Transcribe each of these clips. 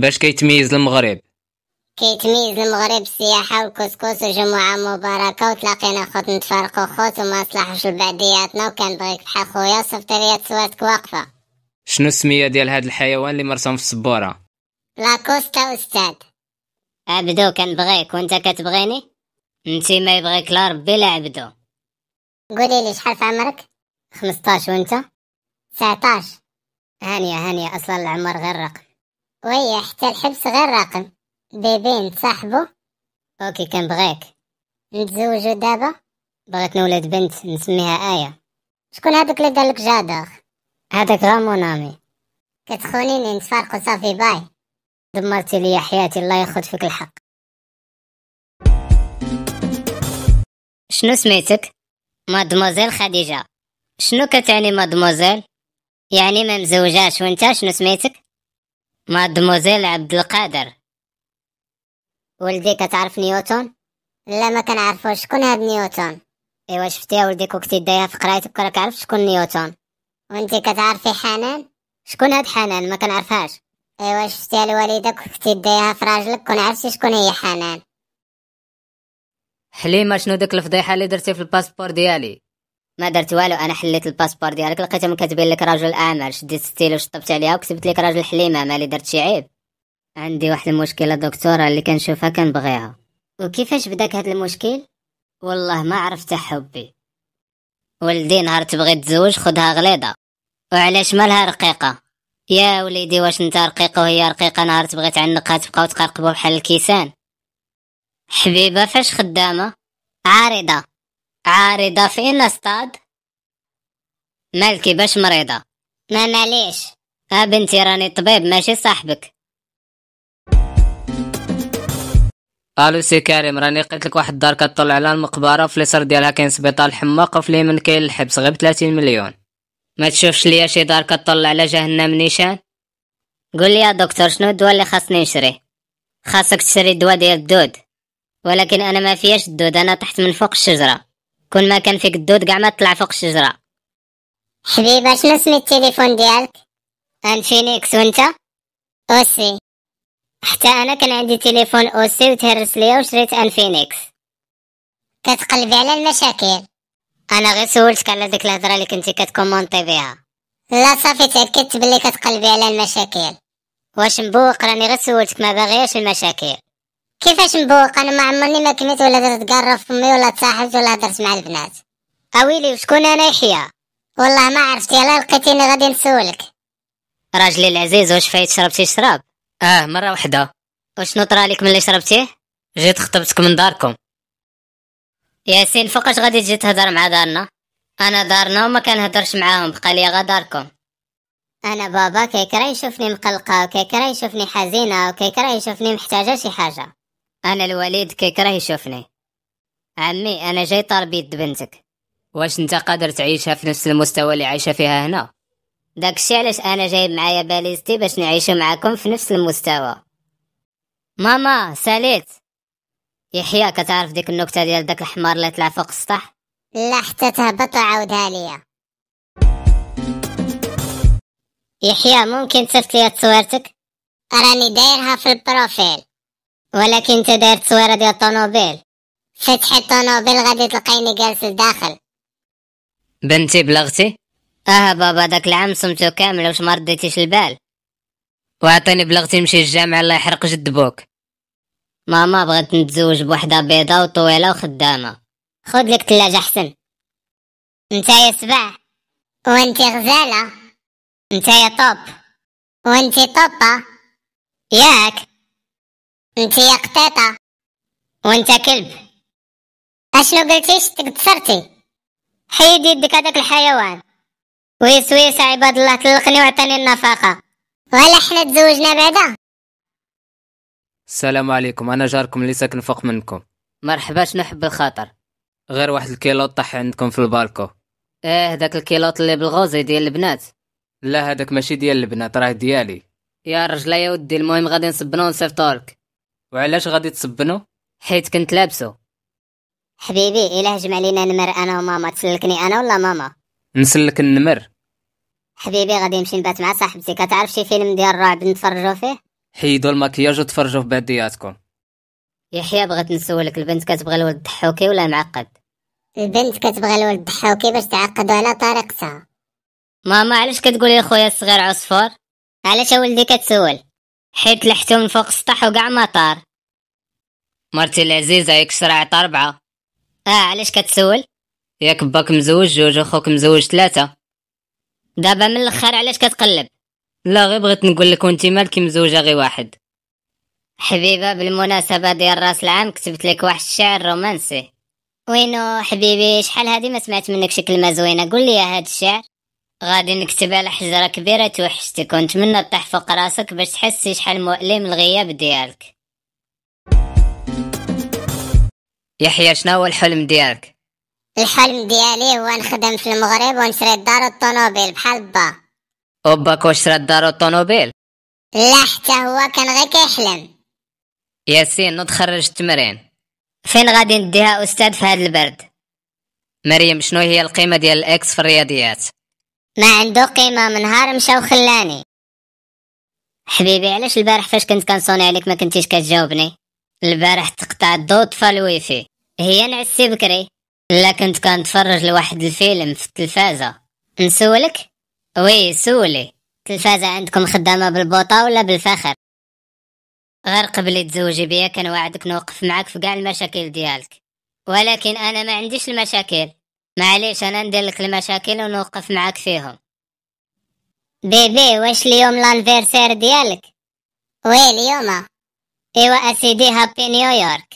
باش كيتميز المغرب كيتميز المغرب السياحه والكسكس وجمعه مباركه وتلاقينا خوت نتفارقوا خوت وما صلحوش لبعضياتنا بغيك بحال خويا صيفط ليا تصواتك واقفه شنو السميه ديال هاد الحيوان اللي مرسوم في السبوره لاكوستا استاذ عبدو كان بغيك وانت كتبغيني انتي ما يبغيك لا ربي لا عبدو قولي لي شحال في عمرك 15 وانت 19 هانيه هانيه اصلا العمر غير رقم ويا حتى الحبس غير راقم بيبين صاحبه اوكي كان بغيك نتزوجو دابا بغيت نولد بنت نسميها آية شكون هادك اللي دارلك جادر هذاك نامي كتخونيني نتفارقو صافي باي دمرتي لي حياتي الله ياخد فيك الحق شنو سميتك مادموزيل خديجة شنو كتعني مادموزيل يعني ما مزوجاش وانت شنو سميتك مادموزيل عبد القادر ولدي كتعرف نيوتن لا ما كنعرفوش شكون هاد نيوتن ايوا شفتي يا ولدي كنتي دايها في قرايتك راك عرفت شكون نيوتن وانتي كتعرفي حنان شكون هاد حنان ما كنعرفهاش ايوا شفتي الوالدك كنتي دايها في راجلك كون عرفتي شكون هي حنان حليمه شنو داك الفضيحه اللي درتي في الباسبور ديالي ما درت والو انا حليت الباسبور ديالك لقيتهم كاتبين لك راجل اعمال شديت ستيل وشطبت عليها وكتبت لك راجل حليمه مالي درت شي عيب عندي واحد المشكله دكتوره اللي كنشوفها كنبغيها وكيفاش بداك هاد المشكل والله ما عرفت حبي ولدي نهار تبغي تزوج خدها غليظه وعلاش مالها رقيقه يا وليدي واش انت رقيقه وهي رقيقه نهار تبغي تعنقها تبقاو تقرقبو بحال الكيسان حبيبه فاش خدامه عارضه عارضة فين الاصطاد مالكي باش مريضة ما ماليش ها آه بنتي راني طبيب ماشي صاحبك الو سي كريم راني قلت لك واحد الدار كطل على المقبره في اليسار ديالها كاين سبيطار حماق وفي من كاين الحبس غير 30 مليون ما تشوفش ليا شي دار كطل على جهنم نيشان قول لي يا دكتور شنو الدواء اللي خاصني نشري خاصك تشري الدواء ديال الدود ولكن انا ما فياش الدود انا طحت من فوق الشجره كل ما كان فيك الدود كاع ما تطلع فوق الشجره حبيبه شنو اسم التليفون ديالك انفينيكس وانت اوسي حتى انا كان عندي تليفون اوسي وتهرس ليا وشريت انفينيكس كتقلبي على المشاكل انا غير سولتك على ديك الهضره اللي كنتي كتكومونتي بها لا صافي تاكدت بلي كتقلبي على المشاكل واش مبوق راني غير سولتك ما باغياش المشاكل كيفاش نبوق انا ما عمرني ما كنت ولا درت قاره في امي ولا تصاحبت ولا هدرت مع البنات اويلي وشكون انا يحيى والله ما عرفت يلا لقيتيني غادي نسولك راجلي العزيز واش فايت شربتي شراب اه مره واحده وشنو طرالك اللي شربتيه جيت خطبتك من داركم ياسين فوقاش غادي تجي تهضر مع دارنا انا دارنا وما هدرش معاهم بقى لي غا داركم انا بابا كيكره يشوفني مقلقه وكيكره يشوفني حزينه وكيكره يشوفني محتاجه شي حاجه أنا الوالد كيكره يشوفني عمي أنا جاي طالب يد بنتك واش انت قادر تعيشها في نفس المستوى اللي عايشة فيها هنا داكشي علاش أنا جايب معايا باليستي باش نعيشو معاكم في نفس المستوى ماما ساليت يحيى كتعرف ديك النكتة ديال داك الحمار اللي طلع فوق السطح لا حتى تهبط وعاودها ليا يحيى ممكن تصيفط لي تصويرتك راني دايرها في البروفيل ولكن انت داير تصويره ديال الطونوبيل فتح الطونوبيل غادي تلقيني جالس لداخل بنتي بلغتي اه بابا داك العام صمتو كامل واش ما رديتيش البال وعطيني بلغتي نمشي الجامع الله يحرق جد بوك ماما بغات نتزوج بوحده بيضه وطويله وخدامه خد لك ثلاجه احسن انت يا سبع وانت غزاله انت يا طوب وانت طوبه ياك انت يا قطيطة وانت كلب اشنو قلتي شتك حيد يدك هذاك الحيوان ويسويس عباد الله طلقني وعطاني النفقة ولا حنا تزوجنا بعدا السلام عليكم انا جاركم اللي ساكن فوق منكم مرحبا شنو حب الخاطر غير واحد الكيلوط طاح عندكم في البالكو ايه داك الكيلوط اللي بالغوزي ديال البنات لا هذاك ماشي ديال البنات راه ديالي يا رجلا يا ودي المهم غادي نصبنو ونصيفطولك وعلاش غادي تسبنو حيت كنت لابسو حبيبي الا هجم علينا نمر انا وماما تسلكني انا ولا ماما نسلك النمر حبيبي غادي نمشي نبات مع صاحبتي كتعرف شي فيلم ديال الرعب نتفرجو فيه حيدوا المكياج وتفرجوا في بعدياتكم يحيى بغيت نسولك البنت كتبغي الولد ضحوكي ولا معقد البنت كتبغي الولد ضحوكي باش تعقدو على طريقتها ماما علاش كتقولي لخويا الصغير عصفور علاش ولدي كتسول حيت لحتو من فوق السطح وكاع ما طار مرتي العزيزه ياك شرعت اربعه اه علاش كتسول ياك باك مزوج جوج وخوك مزوج ثلاثه دابا من الاخر علاش كتقلب لا غير بغيت نقول لك وانت مالك مزوجه غير واحد حبيبه بالمناسبه ديال راس العام كتبت لك واحد الشعر رومانسي وينو حبيبي شحال هادي ما سمعت منك شي كلمه زوينه قول لي هاد الشعر غادي نكتب على حجرة كبيرة توحشتي كنت منا فوق راسك باش تحسي شحال مؤلم الغياب ديالك يحيى شنو هو الحلم ديالك الحلم ديالي هو نخدم في المغرب ونشري الدار والطوموبيل بحال با وباك واش شرا الدار والطوموبيل لا حتى هو كان غير كيحلم ياسين نو تخرج التمرين فين غادي نديها استاذ في هذا البرد مريم شنو هي القيمة ديال الاكس في الرياضيات ما عنده قيمة من نهار مشى وخلاني حبيبي علاش البارح فاش كنت كنصوني عليك ما كنتيش كتجاوبني البارح تقطع الضو طفى الويفي هي نعسي بكري لا كنت كنتفرج لواحد الفيلم في التلفازة نسولك وي سولي التلفازة عندكم خدامة بالبوطة ولا بالفخر غير قبل تزوجي بيا كنوعدك نوقف معاك في كاع المشاكل ديالك ولكن انا ما عنديش المشاكل معليش انا ندير لك المشاكل ونوقف معاك فيهم بيبي واش اليوم لانفيرسير ديالك وي اليوم ايوا اسيدي هابي نيويورك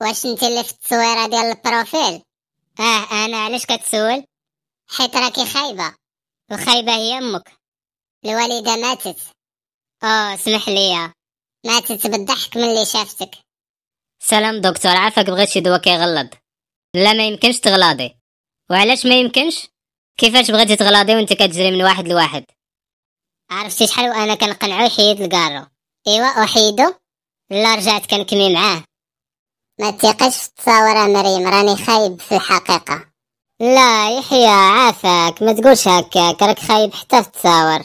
واش انت اللي في التصويره ديال البروفيل اه انا علاش كتسول حيت راكي خايبه وخايبه هي امك الوالده ماتت اه سمح لي ماتت بالضحك من اللي شافتك سلام دكتور عافاك بغيت شي دواء كيغلط لا ما يمكنش تغلاضي وعلاش ما يمكنش كيفاش بغيتي تغلاضي وانت كتجري من واحد لواحد عرفتي شحال وانا كنقنعو يحيد الكارو ايوا احيدو لا رجعت كنكمي معاه ما تيقش في التصاور مريم راني خايب في الحقيقه لا يحيى عافاك ما تقولش هكاك راك خايب حتى في التصاور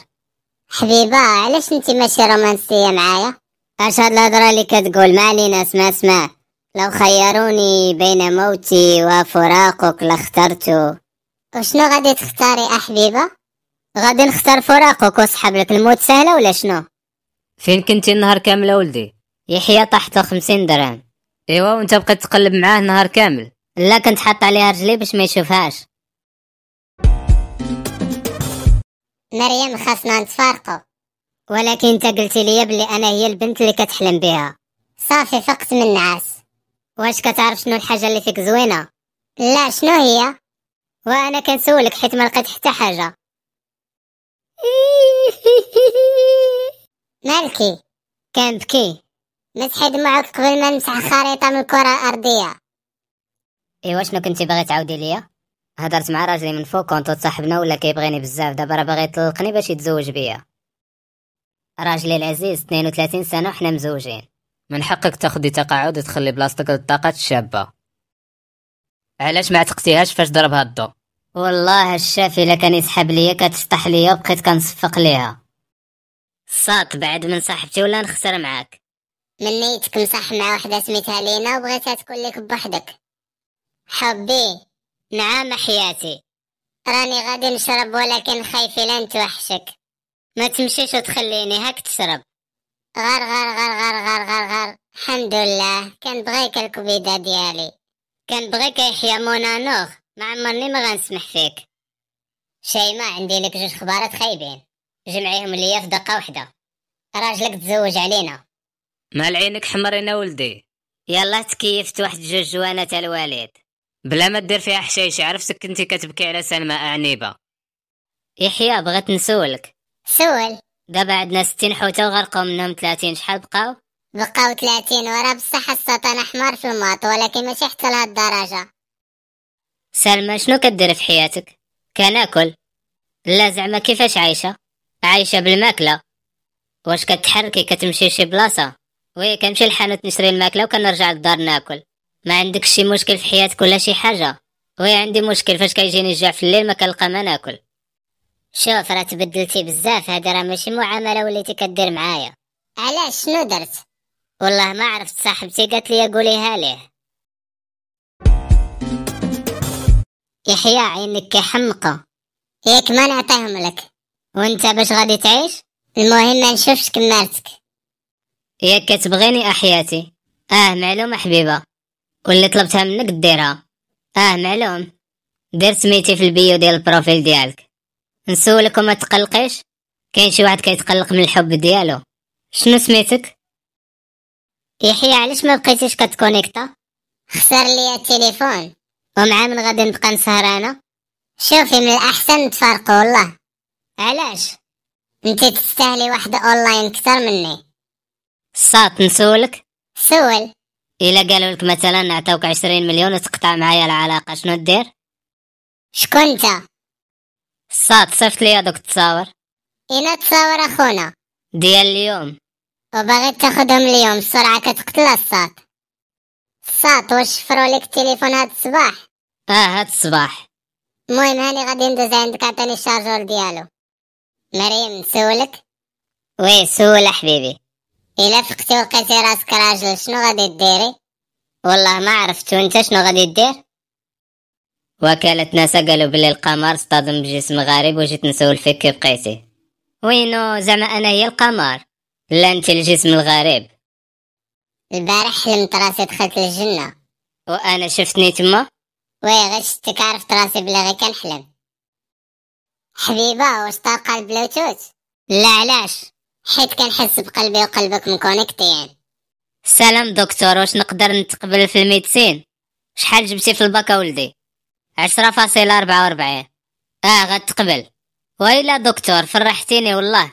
حبيبه علاش انت ماشي رومانسيه معايا اش هاد الهضره اللي كتقول ما علينا اسمع اسمع لو خيروني بين موتي وفراقك لاخترت وشنو غادي تختاري أحبيبة؟ غادي نختار فراقك وسحب لك الموت سهلة ولا شنو؟ فين كنتي النهار كامل ولدي؟ يحيى طاحت خمسين درهم ايوا وانت بقيت تقلب معاه النهار كامل لا كنت حاط عليها رجلي باش ما يشوفهاش مريم خاصنا نتفارقو ولكن انت قلتي لي بلي انا هي البنت اللي كتحلم بها صافي فقت من نعاس واش كتعرف شنو الحاجه اللي فيك زوينه لا شنو هي وانا كنسولك حيت ما لقيت حتى حاجه مالكي كنبكي نسحد معك قبل ما نمسح خريطه من الكره الارضيه ايوا شنو كنتي باغي تعاودي ليا هضرت مع راجلي من فوق كنت صاحبنا ولا كيبغيني بزاف دابا راه باغي يطلقني باش يتزوج بيا راجلي العزيز 32 سنه وحنا مزوجين من حقك تاخدي تقاعد تخلي بلاصتك للطاقات الشابة علاش ما عتقتيهاش فاش ضربها الضو والله الشافي الا كان يسحب ليا كتسطح ليا وبقيت كنصفق ليها صات بعد من صاحبتي ولا نخسر معاك منيتك مصح مع وحده سميتها لينا وبغيتها تكون لك بوحدك حبي نعم حياتي راني غادي نشرب ولكن خايفه لا نتوحشك ما تمشيش وتخليني هاك تشرب غار غار غار غار غار غار غار الحمد لله بغيك الكبيدة ديالي كنبغيك يحيى مونا نوغ ما عمرني ما غنسمح فيك شيماء عندي لك جوج خبارات خايبين جمعيهم ليا في دقة واحدة راجلك تزوج علينا مال العينك حمرين ولدي يلا تكيفت واحد جوج جوانة الوالد بلا ما دير فيها حشيش عرفتك كنتي كتبكي على سلمى عنيبة يحيى بغيت نسولك سول دابا عندنا 60 حوته وغرقوا منهم 30 شحال بقاو بقاو 30 ورا بصح حسيت انا حمار في الماط ولكن ماشي حتى لهاد الدرجه سلمى شنو كدير في حياتك كناكل لا زعما كيفاش عايشه عايشه بالماكله واش كتحركي كتمشي شي بلاصه وي كنمشي للحانوت نشري الماكله وكنرجع للدار ناكل ما عندك شي مشكل في حياتك ولا شي حاجه وي عندي مشكل فاش كيجيني الجوع في الليل ما كنلقى ما ناكل شوف راه تبدلتي بزاف هذا راه ماشي معامله وليتي كدير معايا علاش شنو درت والله ما عرفت صاحبتي قالت لي قوليها ليه يحيى عينك كحمقه ياك ما نعطيهم لك وانت باش غادي تعيش المهم ما نشوفش كمالتك ياك كتبغيني احياتي اه معلومه حبيبه واللي طلبتها منك ديرها اه معلوم دير سميتي في البيو ديال البروفيل ديالك نسولك وما تقلقيش كاين شي واحد كيتقلق من الحب ديالو شنو سميتك يحيى علاش ما بقيتيش كتكونيكتا خسر لي التليفون ومع من غادي نبقى نسهرانه شوفي من الاحسن تفارقوا والله علاش انت تستاهلي واحده اونلاين كثر مني صات نسولك سول الا قالوا لك مثلا نعطوك عشرين مليون وتقطع معايا العلاقه شنو دير شكون انت صاد صيفط لي هذوك التصاور اين تصاور اخونا ديال اليوم وباغي تاخدهم اليوم السرعه كتقتل الصاد صاد واش شفروا لك التليفون هاد الصباح اه هاد الصباح المهم هاني غادي ندوز عندك عطيني الشارجور ديالو مريم نسولك وي سول حبيبي الا فقتي ولقيتي راسك راجل شنو غادي ديري والله ما عرفت وانت شنو غادي دير وكالة ناسا قالوا بلي القمر اصطدم بجسم غريب وجيت نسول فيك كي بقيتي وينو زعما انا هي القمر لا انت الجسم الغريب البارح حلمت راسي دخلت الجنة وانا شفتني تما وي غير شتك عرفت راسي بلا غير كنحلم حبيبة واش طاقة البلوتوث لا علاش حيت كنحس بقلبي وقلبك مكونكتين يعني. سلام دكتور واش نقدر نتقبل في الميدسين شحال جبتي في الباكا ولدي عشرة فاصلة أربعة وأربعين آه غتقبل ويلا دكتور فرحتيني والله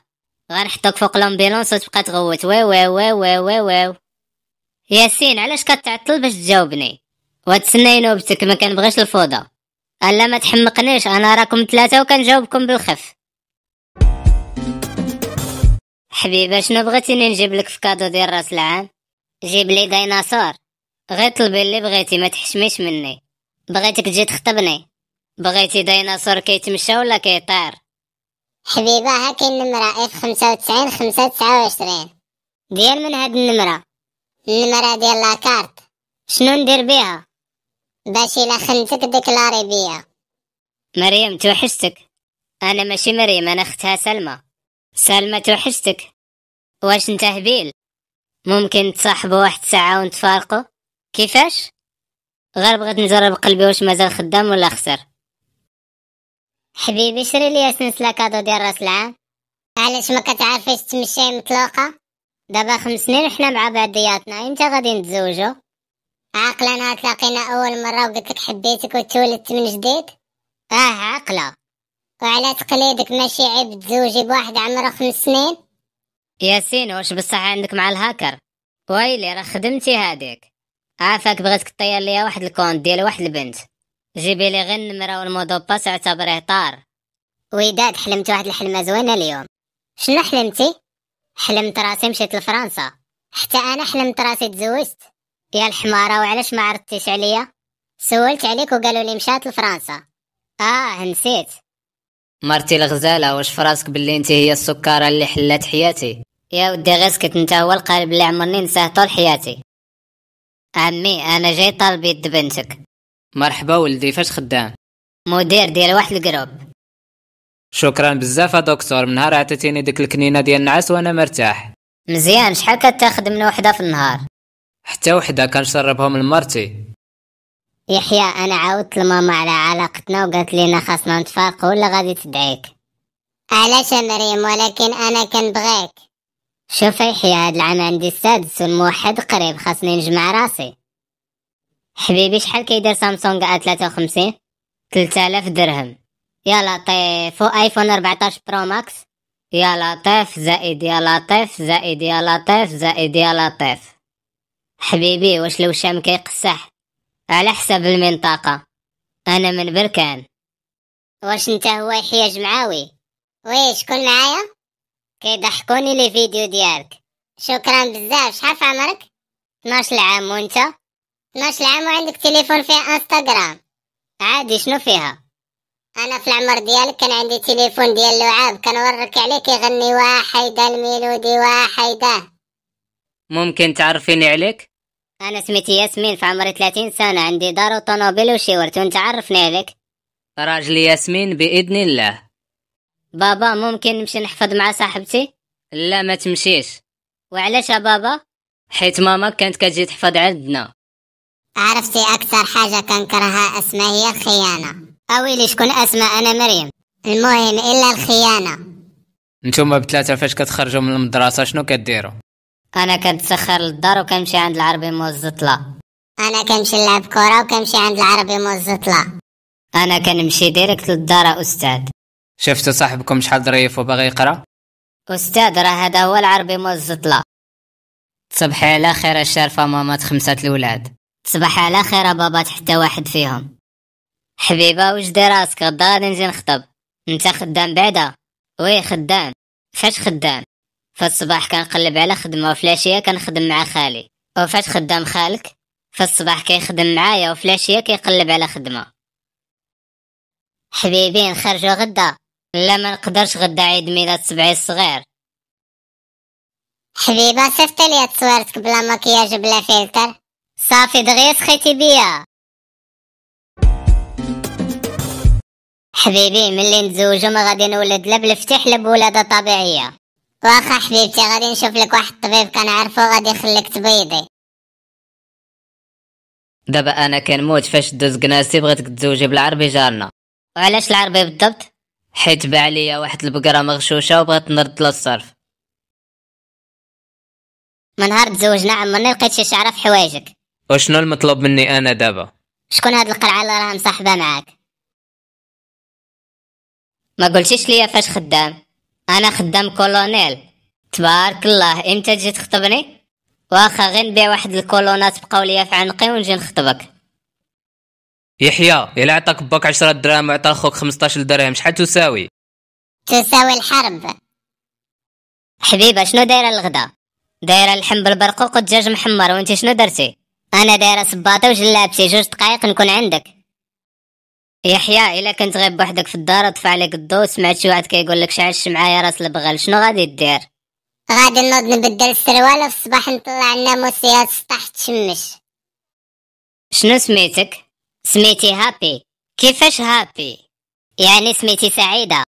حطوك فوق لومبيلونس وتبقى تغوت وي وي وي وي وي وي ياسين علاش كتعطل باش تجاوبني وتسنى نوبتك ما بغيش الفوضى الا ما تحمقنيش انا راكم ثلاثه وكنجاوبكم بالخف حبيبه شنو بغيتيني نجيب لك في كادو ديال راس العام جيب لي ديناصور غير طلبي اللي بغيتي ما تحشميش مني بغيتك تجي تخطبني بغيتي ديناصور كيتمشى ولا كيطير حبيبة ها كاين نمرة اف خمسة وتسعين خمسة وتسعة وعشرين ديال من هاد النمرة النمرة ديال لاكارت شنو ندير بيها باش إلا خنتك ديكلاري بيا مريم توحشتك أنا ماشي مريم أنا أختها سلمى سلمى توحشتك واش نتا هبيل ممكن تصاحبوا واحد ساعة ونتفارقوا كيفاش غير بغيت نجرب قلبي واش مازال خدام ولا خسر حبيبي شري لي سلسلة كادو ديال راس العام علاش ما كتعرفيش تمشي مطلوقة دابا خمس سنين وحنا مع بعضياتنا امتى غادي نتزوجو عاقلة نهار تلاقينا اول مرة وقلت لك حبيتك وتولدت من جديد اه عاقلة وعلى تقليدك ماشي عيب تزوجي بواحد عمره خمس سنين ياسين واش بصح عندك مع الهاكر ويلي راه خدمتي هاديك عافاك بغيتك طير ليا واحد الكونت ديال واحد البنت جيبي لي غير النمره والمودو باس اعتبريه طار وداد حلمت واحد الحلمه زوينه اليوم شنو حلمتي حلمت راسي مشيت لفرنسا حتى انا حلمت راسي تزوجت يا الحماره وعلاش ما عرضتيش عليا سولت عليك وقالوا لي مشات لفرنسا اه نسيت مرتي الغزاله واش فراسك باللي انت هي السكاره اللي حلات حياتي يا ودي غيسكت انت هو القالب اللي عمرني نساه طول حياتي عمي انا جاي طالب يد بنتك مرحبا ولدي فاش خدام مدير ديال واحد الجروب شكرا بزاف دكتور من نهار عطيتيني ديك الكنينه ديال النعاس وانا مرتاح مزيان شحال كتاخد من وحده في النهار حتى وحده كنشربهم لمرتي يحيى انا عاودت لماما على علاقتنا وقالت لينا خاصنا نتفارقوا ولا غادي تدعيك علاش مريم ولكن انا كنبغيك شوف يحيى هاد العام عندي السادس والموحد قريب خاصني نجمع راسي حبيبي شحال كيدير سامسونج ا 53 3000 درهم يا لطيف وايفون 14 برو ماكس يا لطيف زائد يا لطيف زائد يا لطيف زائد يا لطيف حبيبي واش الوشام كيقصح على حسب المنطقة انا من بركان واش انت هو يحيى جمعاوي وي شكون معايا كيضحكوني لي فيديو ديالك شكرا بزاف شحال في عمرك 12 عام وانت 12 عام وعندك تليفون فيه انستغرام عادي شنو فيها انا في العمر ديالك كان عندي تليفون ديال اللعاب كنورك عليه كيغني واحد الميلودي واحده ممكن تعرفيني عليك انا سميتي ياسمين في عمري 30 سنه عندي دار وطنوبيل وشيورت وانت عرفني عليك راجلي ياسمين باذن الله بابا ممكن نمشي نحفظ مع صاحبتي لا ما تمشيش وعلاش يا بابا حيت ماما كانت كتجي تحفظ عندنا عرفتي اكثر حاجه كنكرهها اسماء هي الخيانه اويلي شكون اسماء انا مريم المهم الا الخيانه نتوما بثلاثه فاش كتخرجوا من المدرسه شنو كديروا انا كنتسخر للدار وكنمشي عند العربي موزطلة انا كنمشي نلعب كره وكنمشي عند العربي موزطلة انا كنمشي ديريكت للدار استاذ شفت صاحبكم شحال ظريف وباغي يقرا استاذ راه هذا هو العربي مو الزطله تصبحي على خير الشرفة مامات خمسة الولاد تصبح على خير بابا حتى واحد فيهم حبيبة واش راسك غدا غادي نجي نخطب انت خدام بعدا وي خدام فاش خدام فالصباح كنقلب على خدمة وفلاشية كنخدم مع خالي وفاش خدام خالك فالصباح كيخدم معايا وفلاشية كيقلب على خدمة حبيبين خرجوا غدا لا ما نقدرش غدا عيد ميلاد سبعي الصغير حبيبه صيفط لي تصويرتك بلا مكياج بلا فلتر صافي دغيا سخيتي بيا حبيبي ملي نتزوجو ما غادي نولد لا بالفتح لا بولاده طبيعيه واخا حبيبتي غادي نشوف لك واحد الطبيب كنعرفو غادي يخليك تبيضي دابا انا كنموت فاش دوز قناسي بغيتك تزوجي بالعربي جارنا وعلاش العربي بالضبط حيت باع ليا واحد البقرة مغشوشة وبغيت نرد للصرف من نهار تزوجنا عمرني لقيت شي شعرة في حوايجك وشنو المطلوب مني انا دابا شكون هاد القرعة اللي راها مصاحبة معاك ما قلتيش ليا فاش خدام انا خدام كولونيل تبارك الله امتى تجي تخطبني واخا غير نبيع واحد الكولونات بقاو ليا في عنقي ونجي نخطبك يحيى الا عطاك باك 10 دراهم وعطا خوك 15 درهم شحال تساوي تساوي الحرب حبيبه شنو دايره الغدا دايره اللحم بالبرقوق والدجاج محمر وانت شنو درتي انا دايره صباطه وجلابتي جوج دقائق نكون عندك يحيى الا كنت غير بوحدك في الدار طفى عليك الضو سمعت شي واحد كيقول لك شعل معايا راس البغل شنو غادي دير غادي نوض نبدل السروال وفي الصباح نطلع الناموسيات موسيقى تشمش شنو سميتك سميتي هابي كيفاش هابي يعني سميتي سعيدة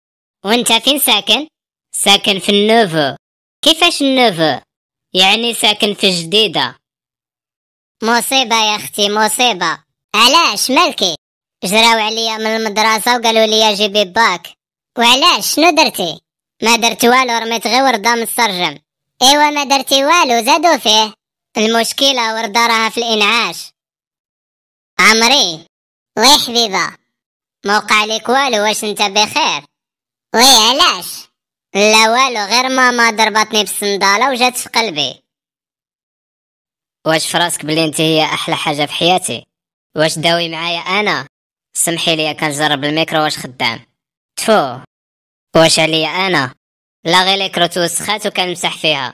وانت فين ساكن ساكن في النوفو كيفاش النوفو يعني ساكن في جديدة مصيبة يا أختي مصيبة علاش مالكي جراو عليا من المدرسة وقالوا لي جيبي باك وعلاش شنو درتي ما درت والو رميت غير وردة من السرجم ايوا ما درتي والو زادو فيه المشكلة وردة راها في الإنعاش عمري وي حبيبة موقع ليك والو واش انت بخير وي علاش لا والو غير ماما ضربتني بالصندالة وجات في قلبي واش فراسك بلي انت هي احلى حاجة في حياتي واش داوي معايا انا سمحي لي كنجرب الميكرو واش خدام تفو واش عليا انا لا غير ليكرو توسخات وكنمسح فيها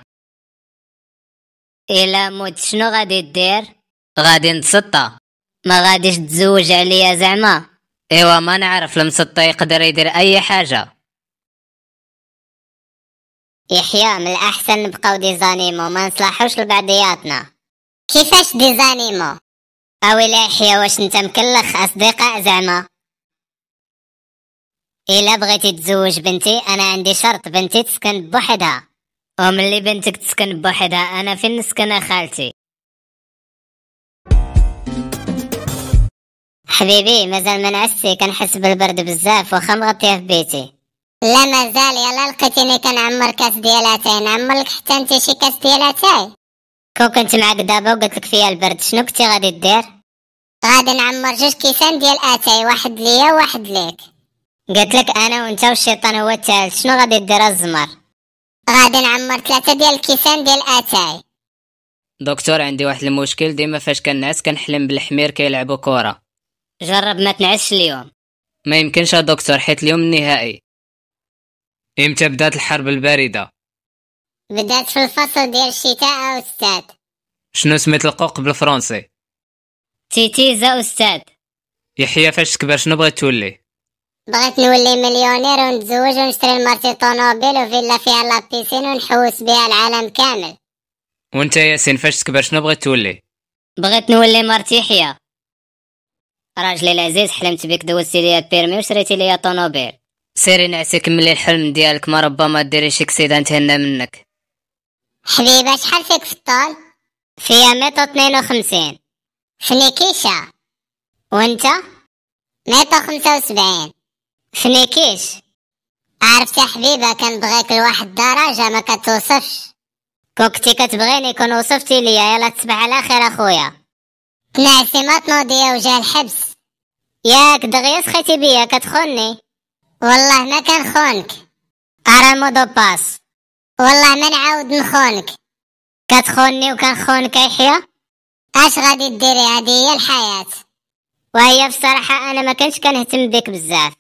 الا مود شنو غادي دير غادي نتسطى ما غاديش تزوج عليا زعما ايوا ما نعرف لمسطة يقدر يدير اي حاجة يحيى من الاحسن نبقاو ديزانيمو ما نصلحوش لبعضياتنا كيفاش ديزانيمو اويلي يحيى واش انت مكلخ اصدقاء زعما الا بغيتي تزوج بنتي انا عندي شرط بنتي تسكن بوحدها وملي بنتك تسكن بوحدها انا فين نسكن خالتي حبيبي مازال ما نعستي كنحس بالبرد بزاف واخا مغطيه في بيتي لا مازال يلا لقيتيني كنعمر كاس ديال اتاي لك حتى انت شي كاس ديال اتاي كون كنت معاك دابا وقلت لك فيا البرد شنو كنتي غادي دير غادي نعمر جوج كيسان ديال اتاي واحد ليا وواحد ليك قلت لك انا وانت والشيطان هو الثالث شنو غادي دير الزمر غادي نعمر ثلاثه ديال الكيسان ديال اتاي دكتور عندي واحد المشكل ديما فاش كنعس كنحلم بالحمير كيلعبوا كره جرب ما تنعسش اليوم ما يمكنش يا دكتور حيت اليوم النهائي امتى بدات الحرب الباردة بدات في الفصل ديال الشتاء أستاذ شنو سميت القوق بالفرنسي تيتيزا أستاذ يحيى فاش تكبر شنو بغيت تولي بغيت نولي مليونير ونتزوج ونشتري لمرتي طونوبيل وفيلا فيها لابيسين ونحوس بها العالم كامل وانت ياسين فاش تكبر شنو بغيت تولي بغيت نولي مرتي حيا راجلي العزيز حلمت بك دوزتي ليا بيرمي وشريتي ليا طونوبيل سيري نعسي كملي الحلم ديالك ما ربما ديري شي كسيدة نتهنى منك حبيبة شحال فيك في الطول فيا ميتو اثنين وخمسين فنيكيشة وانت ميتو خمسة وسبعين فنيكيش عرفت حبيبة كنبغيك لواحد الدرجة ما كتوصفش كنتي كتبغيني كون وصفتي ليا يلا تصبح على خير اخويا تنوضي نوضية وجا الحبس ياك دغيا سخيتي بيا كتخوني والله ما كان خونك ارامو دو باس والله ما نعاود نخونك كتخوني وكنخونك يحيى اش غادي ديري هادي هي الحياة وهي بصراحة انا ما كنتش كنهتم بك بزاف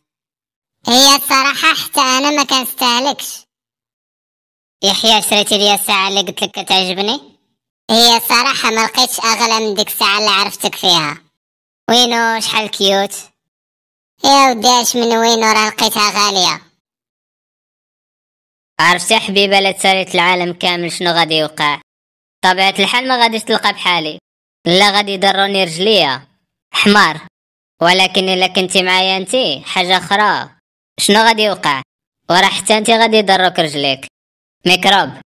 هي الصراحة حتى انا ما كنستاهلكش يحيى شريتي ليا الساعة اللي قلت لك كتعجبني هي صراحة ما لقيتش اغلى من ديك الساعة اللي عرفتك فيها وينو شحال كيوت يا وداش من وينو راه لقيتها غالية عرفتي حبيبة لا تساليت العالم كامل شنو غادي يوقع طبيعة الحال ما غاديش تلقى بحالي لا غادي يضروني رجليا حمار ولكن الا كنتي معايا أنتي حاجة اخرى شنو غادي يوقع وراح حتى أنتي غادي يضرك رجليك ميكروب